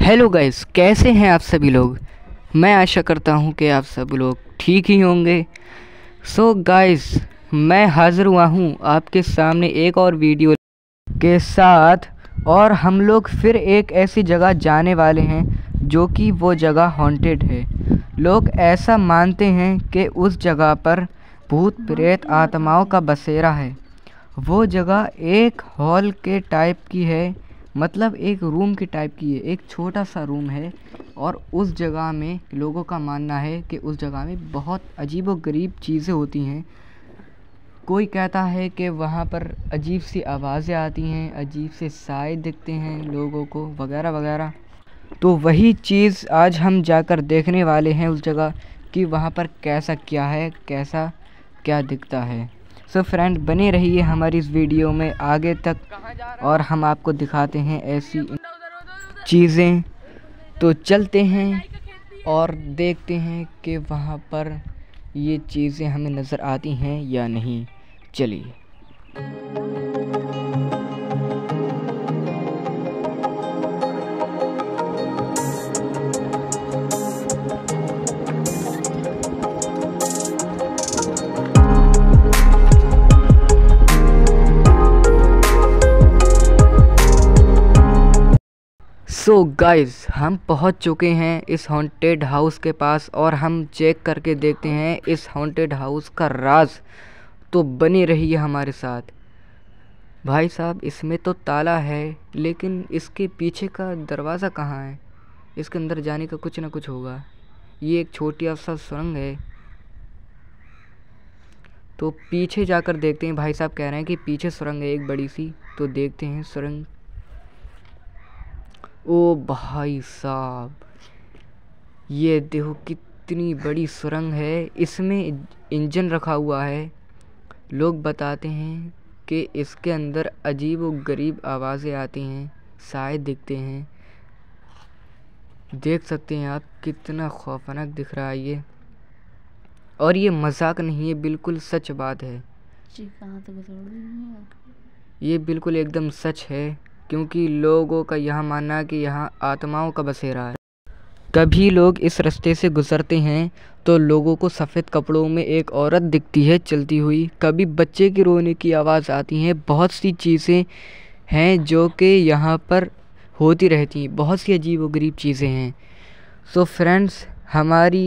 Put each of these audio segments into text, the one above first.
hello guys कैसे हैं आप सभी लोग मैं आशा करता हूं कि आप सब लोग ठीक ही होंगे सो so गाइस मैं हाज़िर हुआ हूं आपके सामने एक और वीडियो के साथ और हम लोग फिर एक ऐसी जगह जाने वाले हैं जो कि वो जगह हॉन्टेड है लोग ऐसा मानते हैं कि उस जगह पर भूत प्रेत आत्माओं का बसेरा है वो जगह एक हॉल के टाइप की है मतलब एक रूम के टाइप की है एक छोटा सा रूम है और उस जगह में लोगों का मानना है कि उस जगह में बहुत अजीब गरीब चीज़ें होती हैं कोई कहता है कि वहाँ पर अजीब सी आवाज़ें आती हैं अजीब से साए दिखते हैं लोगों को वगैरह वगैरह तो वही चीज़ आज हम जाकर देखने वाले हैं उस जगह कि वहाँ पर कैसा क्या है कैसा क्या दिखता है सो फ्रेंड बने रहिए हमारी इस वीडियो में आगे तक और हम आपको दिखाते हैं ऐसी चीज़ें तो चलते हैं और देखते हैं कि वहाँ पर ये चीज़ें हमें नज़र आती हैं या नहीं चलिए सो so गाइस हम पहुंच चुके हैं इस हॉन्टेड हाउस के पास और हम चेक करके देखते हैं इस हॉन्टेड हाउस का राज तो बनी रही है हमारे साथ भाई साहब इसमें तो ताला है लेकिन इसके पीछे का दरवाज़ा कहाँ है इसके अंदर जाने का कुछ ना कुछ होगा ये एक छोटी सा सुरंग है तो पीछे जाकर देखते हैं भाई साहब कह रहे हैं कि पीछे सुरंग है एक बड़ी सी तो देखते हैं सुरंग ओ भाई साहब ये देखो कितनी बड़ी सुरंग है इसमें इंजन रखा हुआ है लोग बताते हैं कि इसके अंदर अजीब व गरीब आवाज़ें आती हैं शायद दिखते हैं देख सकते हैं आप कितना खौफनाक दिख रहा है ये और ये मजाक नहीं है बिल्कुल सच बात है ये बिल्कुल एकदम सच है क्योंकि लोगों का यह मानना है कि यहाँ आत्माओं का बसेरा है कभी लोग इस रास्ते से गुजरते हैं तो लोगों को सफ़ेद कपड़ों में एक औरत दिखती है चलती हुई कभी बच्चे की रोने की आवाज़ आती है बहुत सी चीज़ें हैं जो कि यहाँ पर होती रहती हैं बहुत सी अजीब व गरीब चीज़ें हैं सो so फ्रेंड्स हमारी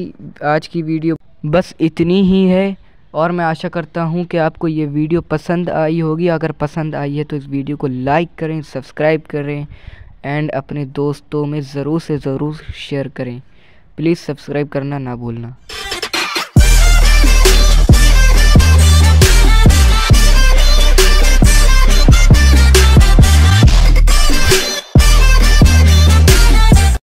आज की वीडियो बस इतनी ही है और मैं आशा करता हूँ कि आपको ये वीडियो पसंद आई होगी अगर पसंद आई है तो इस वीडियो को लाइक करें सब्सक्राइब करें एंड अपने दोस्तों में ज़रूर से ज़रूर शेयर करें प्लीज़ सब्सक्राइब करना ना भूलना